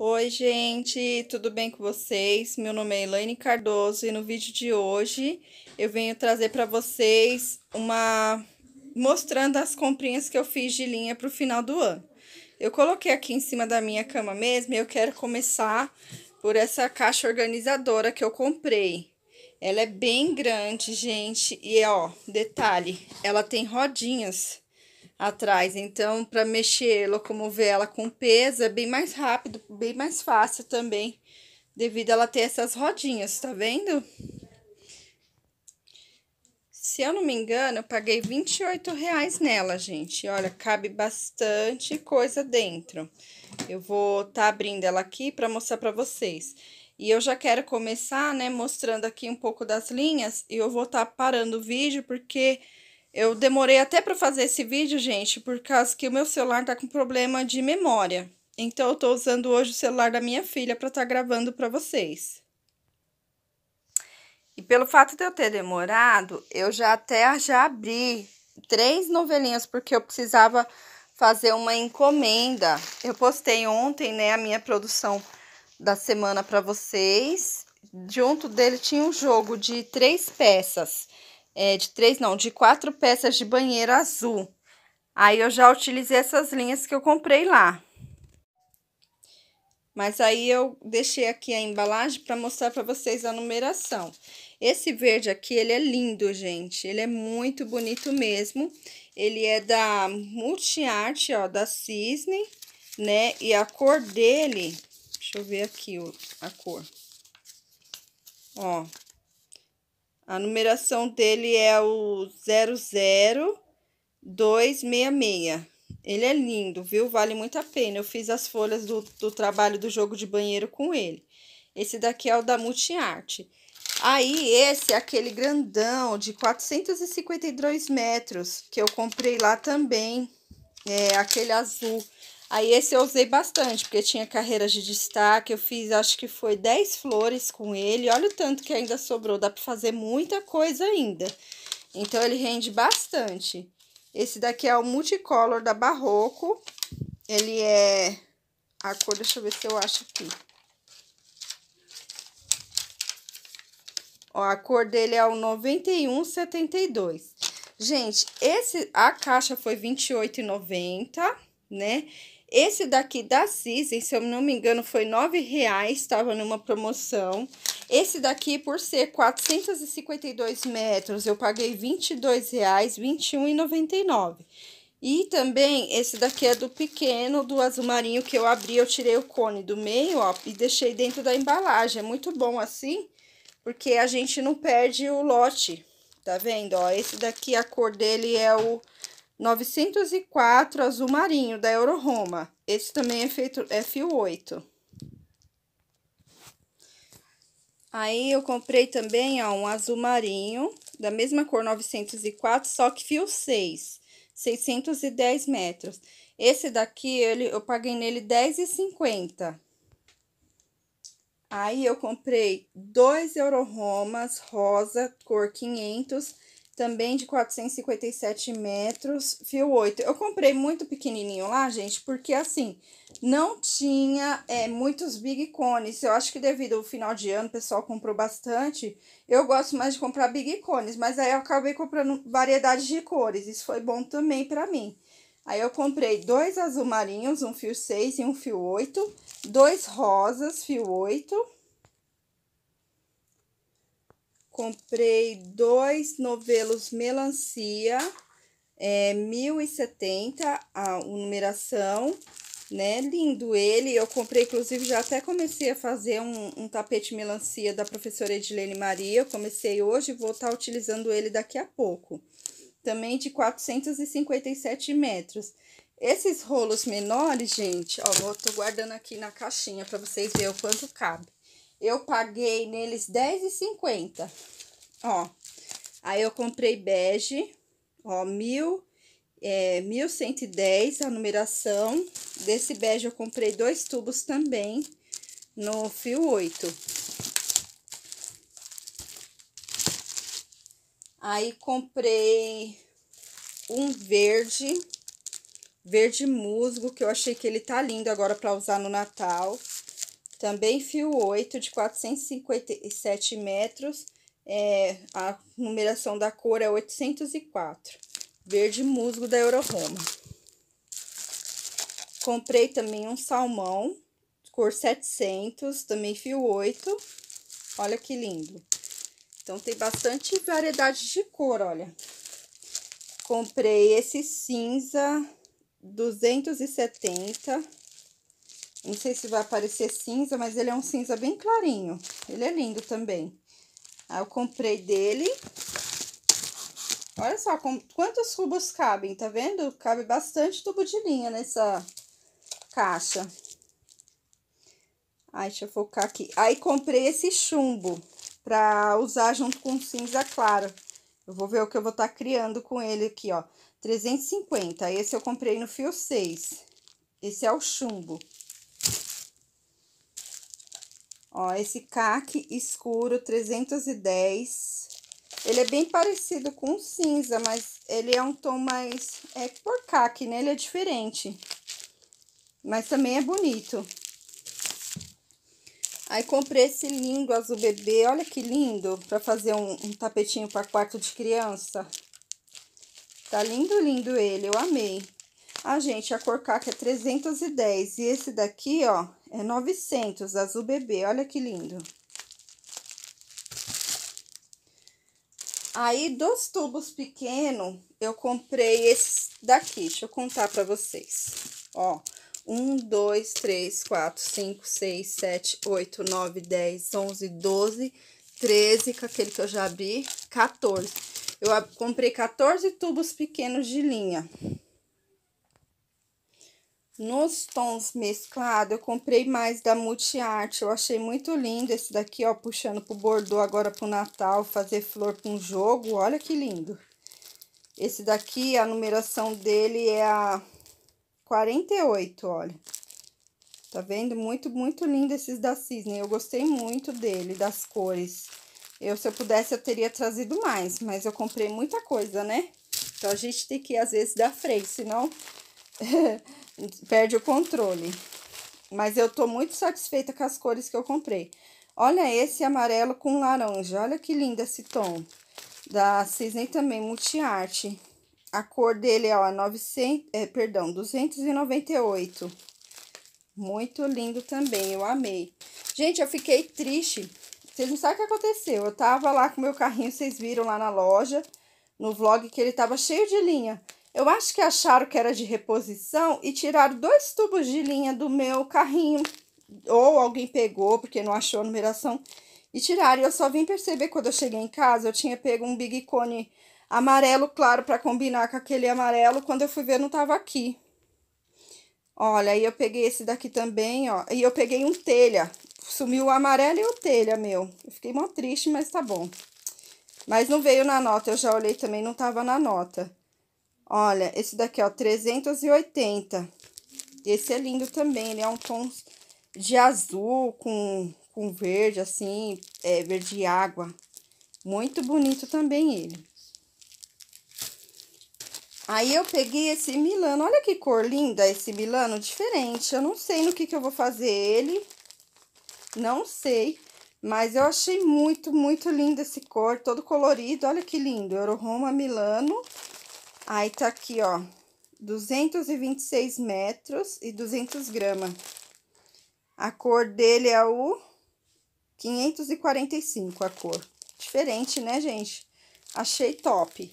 Oi, gente, tudo bem com vocês? Meu nome é Elaine Cardoso e no vídeo de hoje eu venho trazer para vocês uma mostrando as comprinhas que eu fiz de linha para o final do ano. Eu coloquei aqui em cima da minha cama mesmo e eu quero começar por essa caixa organizadora que eu comprei. Ela é bem grande, gente, e ó, detalhe, ela tem rodinhas atrás. Então, para mexer, locomover ela com peso é bem mais rápido, bem mais fácil também, devido a ela ter essas rodinhas, tá vendo? Se eu não me engano, eu paguei 28 reais nela, gente. Olha, cabe bastante coisa dentro. Eu vou tá abrindo ela aqui para mostrar para vocês. E eu já quero começar, né, mostrando aqui um pouco das linhas. E eu vou tá parando o vídeo porque eu demorei até para fazer esse vídeo, gente, por causa que o meu celular tá com problema de memória. Então eu tô usando hoje o celular da minha filha para estar tá gravando para vocês. E pelo fato de eu ter demorado, eu já até já abri três novelinhas porque eu precisava fazer uma encomenda. Eu postei ontem, né, a minha produção da semana para vocês. Junto dele tinha um jogo de três peças é, de três não, de quatro peças de banheiro azul. Aí eu já utilizei essas linhas que eu comprei lá. Mas aí eu deixei aqui a embalagem para mostrar para vocês a numeração. Esse verde aqui, ele é lindo, gente. Ele é muito bonito mesmo. Ele é da Multiarte, ó, da Cisne, né? E a cor dele, deixa eu ver aqui a cor. Ó, a numeração dele é o 00266. Ele é lindo, viu? Vale muito a pena. Eu fiz as folhas do, do trabalho do jogo de banheiro com ele. Esse daqui é o da Multiarte. Aí, esse é aquele grandão de 452 metros que eu comprei lá também. É aquele azul. Aí esse eu usei bastante, porque tinha carreiras de destaque. Eu fiz, acho que foi 10 flores com ele. Olha o tanto que ainda sobrou, dá para fazer muita coisa ainda. Então, ele rende bastante. Esse daqui é o Multicolor da Barroco. Ele é a cor, deixa eu ver se eu acho aqui. Ó, a cor dele é o 9172. Gente, esse a caixa foi R$28,90, né? Esse daqui da Season, se eu não me engano, foi R$ reais, estava numa promoção. Esse daqui, por ser 452 metros, eu paguei R$ 21,99. E também, esse daqui é do pequeno, do azul marinho, que eu abri, eu tirei o cone do meio, ó, e deixei dentro da embalagem. É muito bom assim, porque a gente não perde o lote, tá vendo? Ó, esse daqui, a cor dele é o 904 azul marinho da Euroroma. Esse também é feito é fio 8. Aí eu comprei também, ó, um azul marinho, da mesma cor 904, só que fio 6, 610 metros. Esse daqui, ele, eu paguei nele R$10,50. Aí eu comprei dois Euroromas rosa, cor 500, também de 457 metros, fio 8. Eu comprei muito pequenininho lá, gente, porque assim, não tinha é, muitos big cones. Eu acho que devido ao final de ano, o pessoal comprou bastante. Eu gosto mais de comprar big cones, mas aí eu acabei comprando variedade de cores. Isso foi bom também para mim. Aí eu comprei dois azul marinhos, um fio 6 e um fio 8, dois rosas, fio 8 Comprei dois novelos melancia, é, 1070 a numeração, né? Lindo ele. Eu comprei, inclusive, já até comecei a fazer um, um tapete melancia da professora Edilene Maria. Eu comecei hoje vou estar tá utilizando ele daqui a pouco. Também de 457 metros. Esses rolos menores, gente, ó, eu tô guardando aqui na caixinha para vocês verem o quanto cabe eu paguei neles R$10,50. Ó, aí eu comprei bege, ó, mil, é, 1110 a numeração. Desse bege eu comprei dois tubos também no fio 8. Aí comprei um verde, verde musgo, que eu achei que ele tá lindo agora para usar no Natal. Também fio 8 de 457 metros, é, a numeração da cor é 804, verde musgo da Euroroma. Comprei também um salmão, cor 700, também fio 8, olha que lindo. Então, tem bastante variedade de cor, olha. Comprei esse cinza 270 não sei se vai aparecer cinza, mas ele é um cinza bem clarinho. Ele é lindo também. Aí eu comprei dele. Olha só com, quantos tubos cabem, tá vendo? Cabe bastante tubo de linha nessa caixa. Aí, deixa eu focar aqui. Aí, comprei esse chumbo pra usar junto com cinza claro. Eu vou ver o que eu vou estar tá criando com ele aqui, ó. 350. Esse eu comprei no fio 6. Esse é o chumbo. Ó, esse caque escuro 310. Ele é bem parecido com cinza, mas ele é um tom mais... É por caque, né? Ele é diferente. Mas também é bonito. Aí comprei esse lindo azul bebê. Olha que lindo. Pra fazer um, um tapetinho pra quarto de criança. Tá lindo, lindo ele. Eu amei. Ah, gente, a cor caca é 310 e esse daqui, ó, é 900, azul bebê. Olha que lindo. Aí, dos tubos pequenos, eu comprei esses daqui. Deixa eu contar pra vocês. Ó, 1, 2, 3, 4, 5, 6, 7, 8, 9, 10, 11, 12, 13, com aquele que eu já abri, 14. Eu comprei 14 tubos pequenos de linha. Nos tons mesclados, eu comprei mais da Multiarte. Eu achei muito lindo esse daqui, ó, puxando pro bordô agora pro Natal, fazer flor pra um jogo. Olha que lindo. Esse daqui, a numeração dele é a 48, olha. Tá vendo? Muito, muito lindo esses da Cisne. Eu gostei muito dele, das cores. Eu, se eu pudesse, eu teria trazido mais, mas eu comprei muita coisa, né? Então, a gente tem que, às vezes, dar freio, senão perde o controle. Mas eu tô muito satisfeita com as cores que eu comprei. Olha esse amarelo com laranja. Olha que lindo esse tom. Da Cisne também, multiarte. A cor dele é, ó, 900, é, perdão, 298. Muito lindo também, eu amei. Gente, eu fiquei triste. Vocês não sabem o que aconteceu. Eu tava lá com meu carrinho, vocês viram lá na loja, no vlog, que ele tava cheio de linha. Eu acho que acharam que era de reposição e tiraram dois tubos de linha do meu carrinho. Ou alguém pegou porque não achou a numeração e tiraram. Eu só vim perceber quando eu cheguei em casa, eu tinha pego um Big Cone amarelo claro para combinar com aquele amarelo. Quando eu fui ver, não tava aqui. Olha, aí eu peguei esse daqui também, ó. E eu peguei um telha. Sumiu o amarelo e o telha, meu. Eu fiquei mó triste, mas tá bom. Mas não veio na nota, eu já olhei também, não tava na nota. Olha, esse daqui, ó, 380. Esse é lindo também, ele é um tom de azul com, com verde, assim, é, verde água. Muito bonito também ele. Aí eu peguei esse Milano, olha que cor linda esse Milano, diferente. Eu não sei no que, que eu vou fazer ele, não sei, mas eu achei muito, muito lindo esse cor, todo colorido. Olha que lindo, Euro Roma Milano. Aí tá aqui, ó, 226 metros e 200 gramas. A cor dele é o 545, a cor. Diferente, né, gente? Achei top.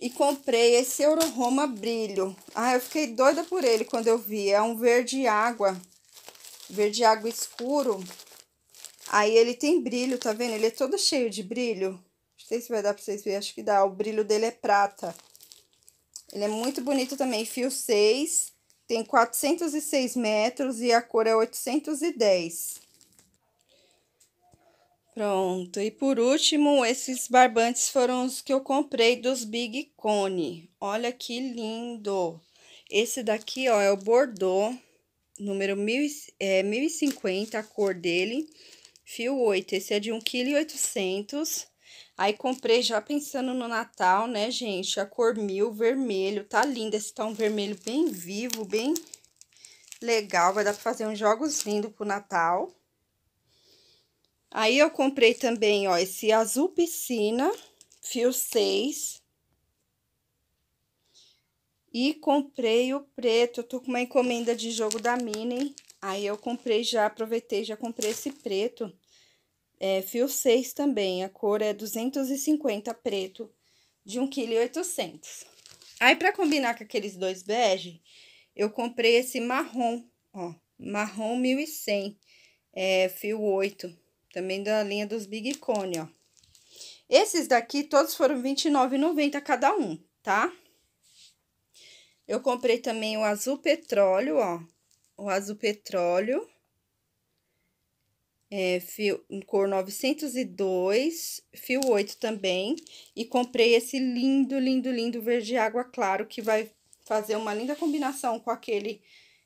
E comprei esse Euroroma Brilho. Ah, eu fiquei doida por ele quando eu vi. É um verde água, verde água escuro. Aí ele tem brilho, tá vendo? Ele é todo cheio de brilho. Não sei se vai dar pra vocês verem, acho que dá. O brilho dele é prata. Ele é muito bonito também, fio 6, tem 406 metros e a cor é 810. Pronto, e por último, esses barbantes foram os que eu comprei dos Big Cone. Olha que lindo! Esse daqui, ó, é o Bordeaux, número 1000, é, 1050, a cor dele, fio 8. Esse é de 1,8 kg Aí comprei já pensando no Natal, né, gente? A cor mil, vermelho. Tá linda esse tom vermelho bem vivo, bem legal. Vai dar pra fazer uns jogos lindos pro Natal. Aí eu comprei também, ó, esse azul piscina, fio 6. E comprei o preto. Eu tô com uma encomenda de jogo da Mini. Aí eu comprei já, aproveitei, já comprei esse preto. É, fio 6 também, a cor é 250 preto, de 1,800 kg. Aí, para combinar com aqueles dois bege, eu comprei esse marrom, ó, marrom 1100, é, fio 8, também da linha dos Big Cone, ó. Esses daqui, todos foram R$29,90 cada um, tá? Eu comprei também o azul petróleo, ó, o azul petróleo, é, fio, cor 902, fio 8 também, e comprei esse lindo, lindo, lindo verde água claro, que vai fazer uma linda combinação com aquele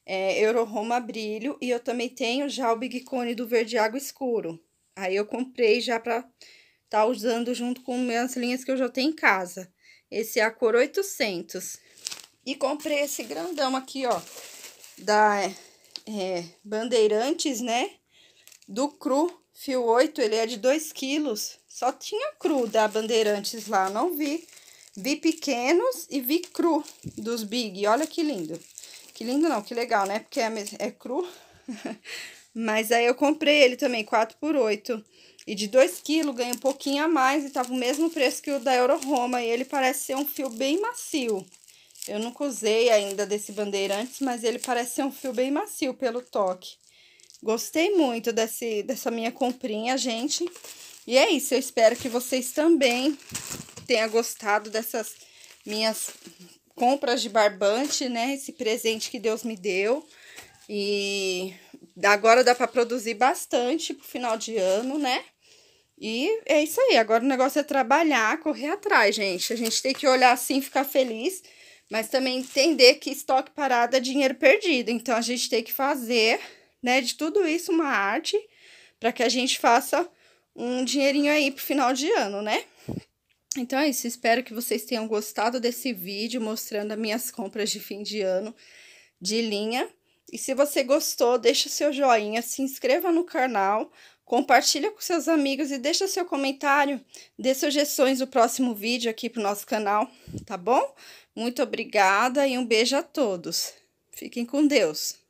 é, Euro Roma brilho, e eu também tenho já o Big Cone do verde água escuro. Aí eu comprei já pra tá usando junto com minhas linhas que eu já tenho em casa. Esse é a cor 800. E comprei esse grandão aqui, ó, da é, Bandeirantes, né? do cru, fio 8, ele é de 2 quilos. Só tinha cru da Bandeirantes lá, não vi. Vi pequenos e vi cru dos Big, olha que lindo. Que lindo não, que legal, né? Porque é, é cru. Mas aí eu comprei ele também, 4 por 8 E de 2 kg ganhei um pouquinho a mais e tava o mesmo preço que o da Euro Roma. E ele parece ser um fio bem macio. Eu nunca usei ainda desse bandeirantes, mas ele parece ser um fio bem macio pelo toque. Gostei muito desse, dessa minha comprinha, gente. E é isso, eu espero que vocês também tenham gostado dessas minhas compras de barbante, né? Esse presente que Deus me deu. E agora dá para produzir bastante pro final de ano, né? E é isso aí. Agora o negócio é trabalhar, correr atrás, gente. A gente tem que olhar assim, ficar feliz, mas também entender que estoque parado é dinheiro perdido. Então a gente tem que fazer né? De tudo isso, uma arte para que a gente faça um dinheirinho aí pro final de ano, né? Então é isso, espero que vocês tenham gostado desse vídeo mostrando as minhas compras de fim de ano de linha. E se você gostou, deixa seu joinha, se inscreva no canal, compartilha com seus amigos e deixa seu comentário, dê sugestões do próximo vídeo aqui pro nosso canal, tá bom? Muito obrigada e um beijo a todos. Fiquem com Deus.